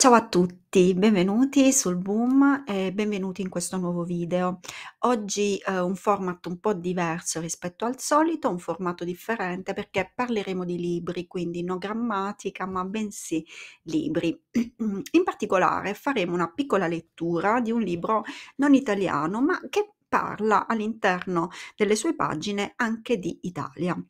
Ciao a tutti, benvenuti sul Boom e benvenuti in questo nuovo video. Oggi eh, un format un po' diverso rispetto al solito, un formato differente perché parleremo di libri, quindi non grammatica ma bensì libri. In particolare faremo una piccola lettura di un libro non italiano ma che parla all'interno delle sue pagine anche di Italia.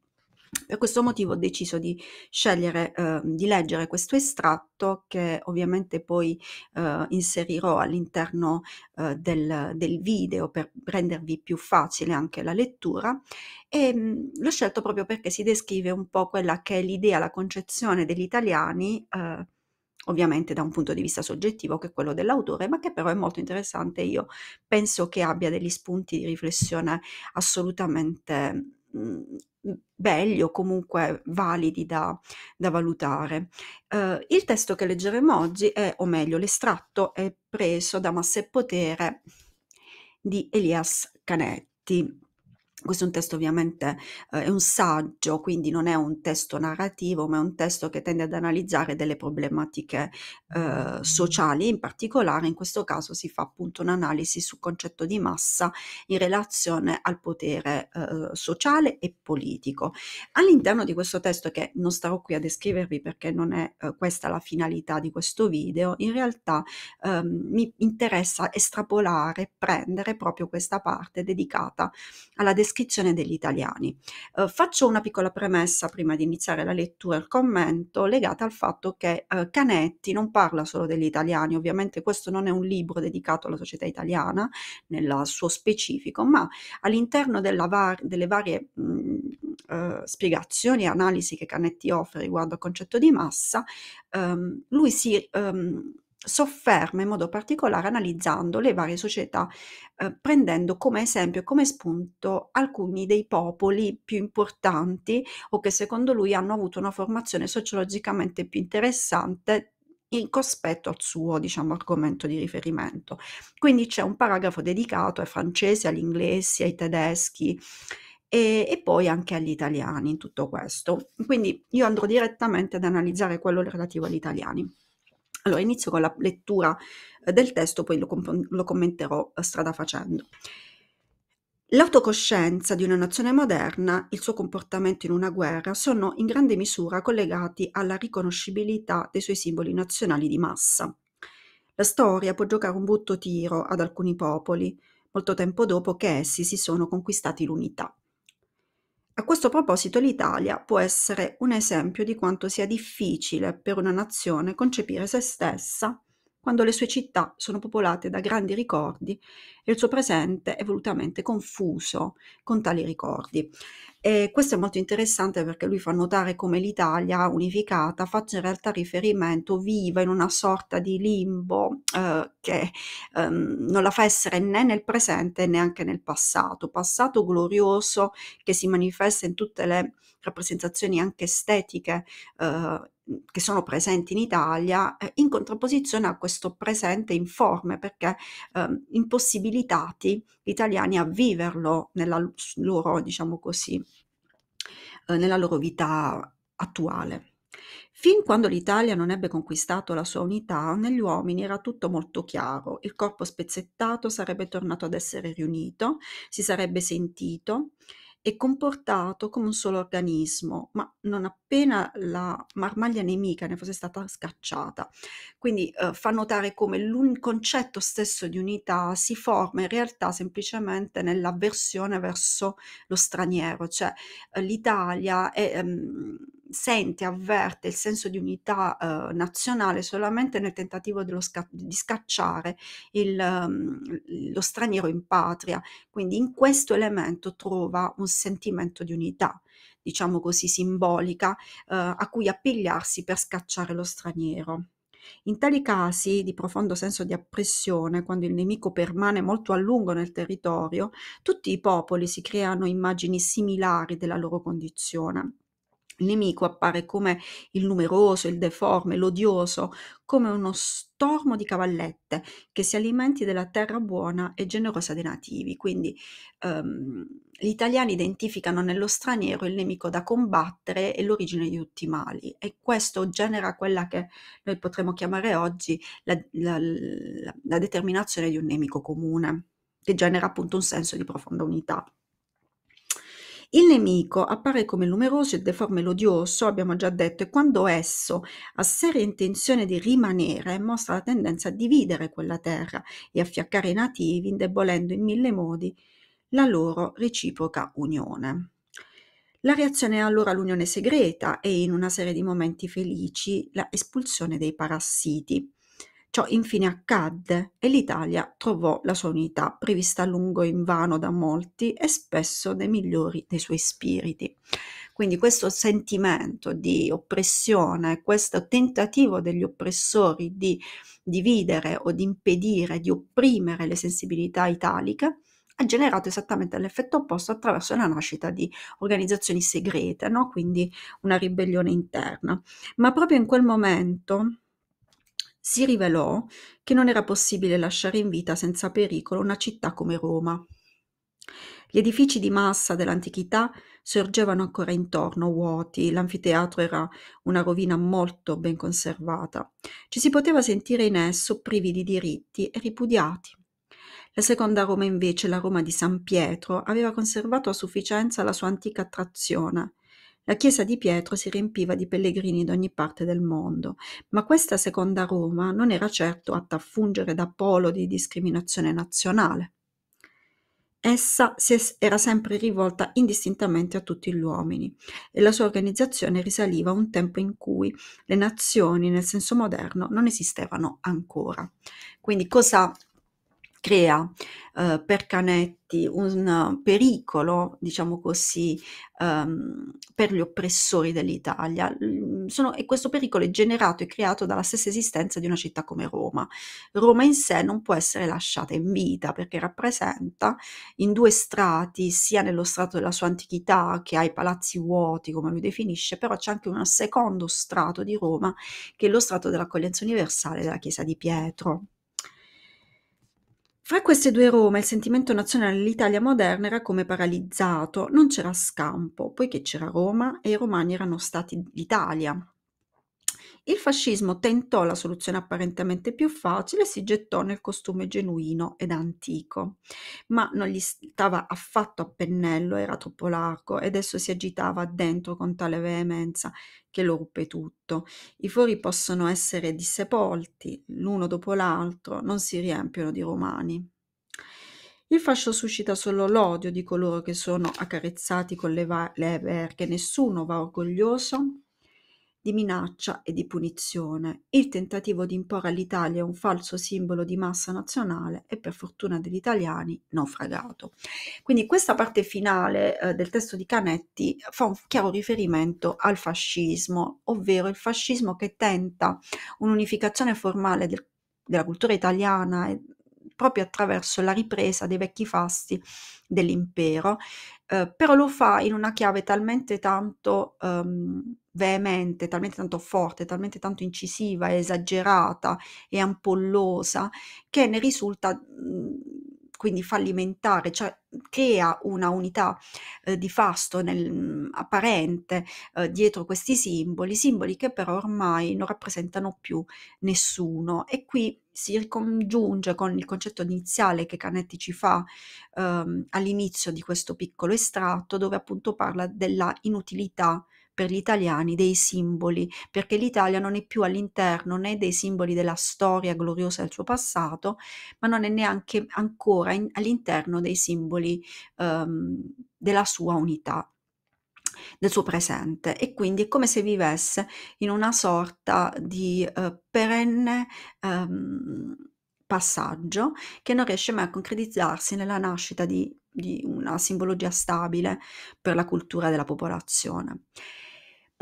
Per questo motivo ho deciso di scegliere eh, di leggere questo estratto che ovviamente poi eh, inserirò all'interno eh, del, del, video per rendervi più facile anche la lettura e mh, mm, l'ho scelto proprio perché si descrive un po' quella che è l'idea, la concezione degli italiani eh, ovviamente da un punto di vista soggettivo che è quello dell'autore, ma che però è molto interessante. Io penso che abbia degli spunti di riflessione assolutamente mm, belli o comunque validi da, da valutare. Eh, il testo che leggeremo oggi è, o meglio, l'estratto è preso da Massa e Potere di Elias Canetti. Questo è un testo ovviamente, eh, è un saggio, quindi non è un testo narrativo, ma è un testo che tende ad analizzare delle problematiche eh, sociali, in particolare in questo caso si fa appunto un'analisi sul concetto di massa in relazione al potere eh, sociale e politico. All'interno di questo testo, che non starò qui a descrivervi perché non è eh, questa la finalità di questo video, in realtà ehm, mi interessa estrapolare, prendere proprio questa parte dedicata alla descrizione descrizione degli italiani. Eh, faccio una piccola premessa prima di iniziare la lettura e il commento legata al fatto che eh, Canetti non parla solo degli italiani, ovviamente questo non è un libro dedicato alla società italiana nel suo specifico, ma all'interno var- delle varie mh, mm, eh, spiegazioni e analisi che Canetti offre riguardo al concetto di massa, ehm, lui si... Ehm, sofferma in modo particolare analizzando le varie società, eh, prendendo come esempio e come spunto alcuni dei popoli più importanti o che secondo lui hanno avuto una formazione sociologicamente più interessante in cospetto al suo diciamo, argomento di riferimento. Quindi c'è un paragrafo dedicato ai francesi, agli inglesi, ai tedeschi e, e, poi anche agli italiani in tutto questo. Quindi io andrò direttamente ad analizzare quello relativo agli italiani. Allora inizio con la lettura eh, del testo, poi lo, comp- lo commenterò eh, strada facendo. L'autocoscienza di una nazione moderna, il suo comportamento in una guerra, sono in grande misura collegati alla riconoscibilità dei suoi simboli nazionali di massa. La storia può giocare un brutto tiro ad alcuni popoli, molto tempo dopo che essi si sono conquistati l'unità. A questo proposito l'Italia può essere un esempio di quanto sia difficile per una nazione concepire se stessa quando le sue città sono popolate da grandi ricordi e il suo presente è volutamente confuso con tali ricordi. E questo è molto interessante perché lui fa notare come l'Italia unificata faccia in realtà riferimento, viva in una sorta di limbo eh, che ehm, non la fa essere né nel presente né anche nel passato, passato glorioso che si manifesta in tutte le rappresentazioni anche estetiche eh, che sono presenti in Italia in contrapposizione a questo presente informe perché eh, impossibilitati gli italiani a viverlo nella loro diciamo così eh, nella loro vita attuale. Fin quando l'Italia non ebbe conquistato la sua unità, negli uomini era tutto molto chiaro. Il corpo spezzettato sarebbe tornato ad essere riunito, si sarebbe sentito è comportato come un solo organismo, ma non appena la marmaglia nemica ne fosse stata scacciata. Quindi eh, fa notare come il concetto stesso di unità si forma in realtà semplicemente nell'avversione verso lo straniero, cioè eh, l'Italia è... Ehm, sente, avverte il senso di unità eh, nazionale solamente nel tentativo sca- di scacciare il, um, lo straniero in patria. Quindi in questo elemento trova un sentimento di unità, diciamo così, simbolica, eh, a cui appigliarsi per scacciare lo straniero. In tali casi di profondo senso di oppressione, quando il nemico permane molto a lungo nel territorio, tutti i popoli si creano immagini similari della loro condizione. Il nemico appare come il numeroso, il deforme, l'odioso, come uno stormo di cavallette che si alimenti della terra buona e generosa dei nativi. Quindi um, gli italiani identificano nello straniero il nemico da combattere e l'origine di tutti i mali e questo genera quella che noi potremmo chiamare oggi la, la, la, la determinazione di un nemico comune, che genera appunto un senso di profonda unità. Il nemico appare come numeroso e deforme l'odioso, abbiamo già detto, e quando esso ha seria intenzione di rimanere, mostra la tendenza a dividere quella terra e a fiaccare i nativi, indebolendo in mille modi la loro reciproca unione. La reazione è allora l'unione segreta e in una serie di momenti felici la espulsione dei parassiti. Ciò infine accadde e l'Italia trovò la sua unità, prevista a lungo in vano da molti e spesso dai migliori dei suoi spiriti. Quindi questo sentimento di oppressione, questo tentativo degli oppressori di dividere o di impedire, di opprimere le sensibilità italiche, ha generato esattamente l'effetto opposto attraverso la nascita di organizzazioni segrete, no? quindi una ribellione interna. Ma proprio in quel momento si rivelò che non era possibile lasciare in vita senza pericolo una città come Roma. Gli edifici di massa dell'antichità sorgevano ancora intorno, vuoti, l'anfiteatro era una rovina molto ben conservata. Ci si poteva sentire in esso privi di diritti e ripudiati. La seconda Roma invece, la Roma di San Pietro, aveva conservato a sufficienza la sua antica attrazione, la chiesa di Pietro si riempiva di pellegrini da ogni parte del mondo, ma questa seconda Roma non era certo atta a fungere da polo di discriminazione nazionale. Essa era sempre rivolta indistintamente a tutti gli uomini e la sua organizzazione risaliva a un tempo in cui le nazioni nel senso moderno non esistevano ancora. Quindi cosa crea eh, per Canetti un pericolo, diciamo così, ehm, per gli oppressori dell'Italia. Sono, e questo pericolo è generato e creato dalla stessa esistenza di una città come Roma. Roma in sé non può essere lasciata in vita perché rappresenta in due strati, sia nello strato della sua antichità che ha i palazzi vuoti, come lui definisce, però c'è anche un secondo strato di Roma che è lo strato dell'accoglienza universale della Chiesa di Pietro fra queste due Roma, il sentimento nazionale nell'Italia moderna era come paralizzato, non c'era scampo, poiché c'era Roma e i romani erano stati l'Italia. Il fascismo tentò la soluzione apparentemente più facile e si gettò nel costume genuino ed antico, ma non gli stava affatto a pennello, era troppo largo ed esso si agitava dentro con tale veemenza che lo ruppe tutto. I fori possono essere dissepolti l'uno dopo l'altro, non si riempiono di romani. Il fascio suscita solo l'odio di coloro che sono accarezzati con le, va- leve, perché nessuno va orgoglioso di minaccia e di punizione. Il tentativo di imporre all'Italia un falso simbolo di massa nazionale è per fortuna degli italiani naufragato. Quindi questa parte finale eh, del testo di Canetti fa un chiaro riferimento al fascismo, ovvero il fascismo che tenta un'unificazione formale del, della cultura italiana e eh, proprio attraverso la ripresa dei vecchi fasti dell'impero, eh, però lo fa in una chiave talmente tanto ehm, veemente, talmente tanto forte, talmente tanto incisiva, esagerata e ampollosa, che ne risulta mhmm, quindi fallimentare, cioè crea una unità eh, di fasto nel, mhmm, apparente eh, dietro questi simboli, simboli che però ormai non rappresentano più nessuno. E qui si ricongiunge con il concetto iniziale che Canetti ci fa ehm, all'inizio di questo piccolo estratto, dove appunto parla della inutilità per gli italiani dei simboli, perché l'Italia non è più all'interno né dei simboli della storia gloriosa del suo passato, ma non è neanche ancora in, all'interno dei simboli um, della sua unità del suo presente e quindi è come se vivesse in una sorta di uh, perenne um, passaggio che non riesce mai a concretizzarsi nella nascita di, di una simbologia stabile per la cultura della popolazione.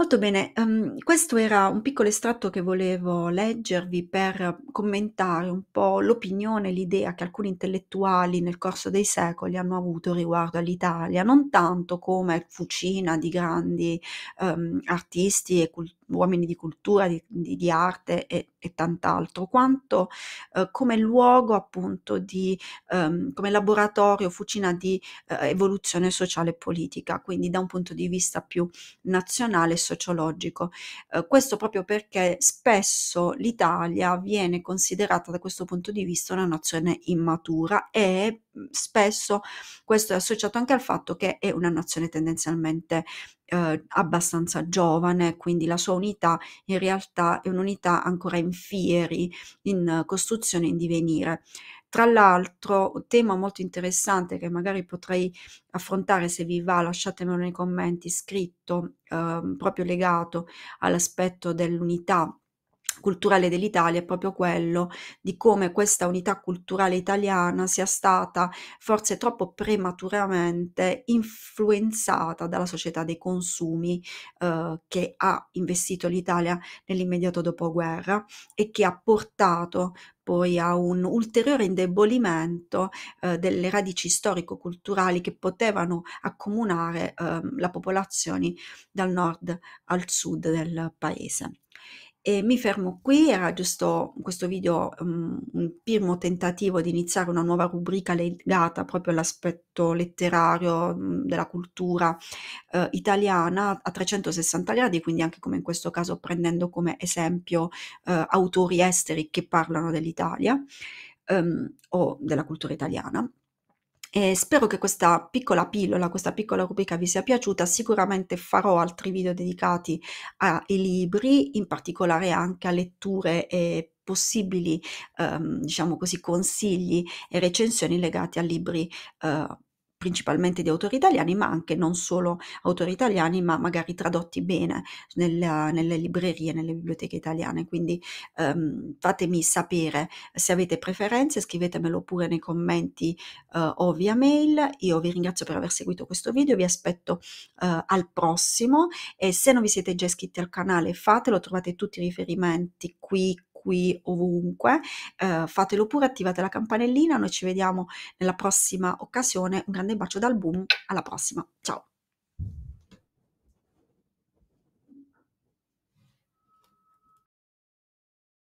Molto bene, ehm, questo era un piccolo estratto che volevo leggervi per commentare un po' l'opinione, l'idea che alcuni intellettuali nel corso dei secoli hanno avuto riguardo all'Italia, non tanto come fucina di grandi ehm, artisti e cultori uomini di cultura, di, di, di arte e, e, tant'altro, quanto eh, come luogo appunto di, ehm, come laboratorio, fucina di eh, evoluzione sociale e politica, quindi da un punto di vista più nazionale e sociologico. Eh, questo proprio perché spesso l'Italia viene considerata da questo punto di vista una nazione immatura e Mhmm, spesso questo è associato anche al fatto che è una nazione tendenzialmente eh, abbastanza giovane, quindi la sua unità in realtà è un'unità ancora in fieri, in costruzione, in divenire. Tra l'altro, un tema molto interessante che magari potrei affrontare se vi va, lasciatemelo nei commenti scritto, eh, proprio legato all'aspetto dell'unità culturale dell'Italia è proprio quello di come questa unità culturale italiana sia stata forse troppo prematuramente influenzata dalla società dei consumi eh, che ha investito l'Italia nell'immediato dopoguerra e che ha portato poi a un ulteriore indebolimento eh, delle radici storico-culturali che potevano accomunare eh, la popolazione dal nord al sud del paese. E mi fermo qui, era giusto questo video um, un primo tentativo di iniziare una nuova rubrica legata proprio all'aspetto letterario mm, della cultura uh, italiana a 360 gradi, quindi anche come in questo caso prendendo come esempio uh, autori esteri che parlano dell'Italia um, o della cultura italiana. E spero che questa piccola pillola, questa piccola rubrica vi sia piaciuta, sicuramente farò altri video dedicati ai libri, in particolare anche a letture e possibili, ehm, diciamo così, consigli e recensioni legati a libri eh, principalmente di autori italiani, ma anche non solo autori italiani, ma magari tradotti bene nella, nelle librerie, nelle biblioteche italiane. Quindi ehm, fatemi sapere se avete preferenze, scrivetemelo pure nei commenti eh, o via mail. Io vi ringrazio per aver seguito questo video, vi aspetto eh, al prossimo e se non vi siete già iscritti al canale fatelo, trovate tutti i riferimenti qui qui ovunque. Eh, fatelo pure, attivate la campanellina, noi ci vediamo nella prossima occasione. Un grande bacio dal boom, alla prossima, ciao!